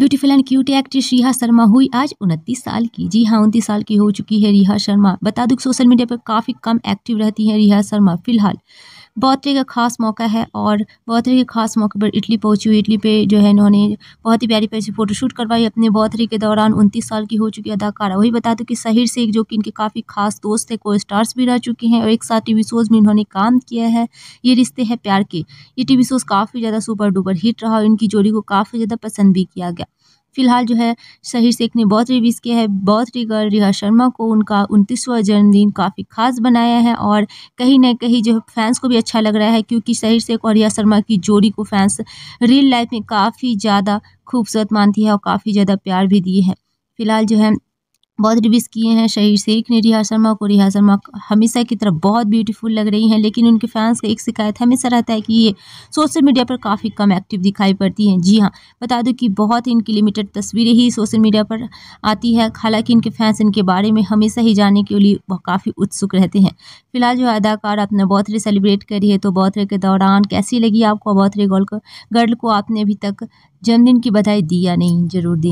beautiful and cute actress रिहा शर्मा हुई आज उनतीस साल की जी हाँ उनतीस साल की हो चुकी है रिहा शर्मा बता दू सोशल मीडिया पर काफ़ी कम एक्टिव रहती है रिहा शर्मा फिलहाल बहुत का ख़ास मौका है और बहुत के ख़ास मौके पर इटली पहुंची हुई इटली पे जो है इन्होंने बहुत ही प्यारी प्यारी फ़ोटोशूट करवाई अपने बौतरी के दौरान उनतीस साल की हो चुकी अदाकारा वही बता दो कि सहिर एक जो कि इनके काफ़ी खास दोस्त थे को स्टार्स भी रह चुके हैं और एक साथ टी शोज़ में इन्होंने काम किया है ये रिश्ते हैं प्यार के ये टी शोज़ काफ़ी ज़्यादा सुपर डुपर हिट रहा और इनकी जोड़ी को काफ़ी ज़्यादा पसंद भी किया गया फिलहाल जो है शहीर शेख ने बहुत रिविज किया है बहुत रिगर रिहा शर्मा को उनका उनतीसवां जन्मदिन काफ़ी खास बनाया है और कहीं ना कहीं जो फैंस को भी अच्छा लग रहा है क्योंकि शहीर शेख और रिया शर्मा की जोड़ी को फैंस रियल लाइफ में काफ़ी ज़्यादा खूबसूरत मानती है और काफ़ी ज़्यादा प्यार भी दिए हैं फिलहाल जो है बहुत रिविस किए हैं शहीर शेख ने रिहा शर्मा को रिहा शर्मा हमेशा की तरफ बहुत ब्यूटीफुल लग रही हैं लेकिन उनके फैंस का एक शिकायत हमेशा रहता है कि ये सोशल मीडिया पर काफ़ी कम एक्टिव दिखाई पड़ती हैं जी हाँ बता दूँ कि बहुत ही इनकी लिमिटेड तस्वीरें ही सोशल मीडिया पर आती है हालांकि इनके फैंस इनके बारे में हमेशा ही जाने के लिए काफ़ी उत्सुक रहते हैं फिलहाल जो अदाकार अपना बर्थडे सेलिब्रेट करी है तो बर्थडे के दौरान कैसी लगी आपको बर्थडे गर्ल को आपने अभी तक जन्मदिन की बधाई दी या नहीं जरूर दी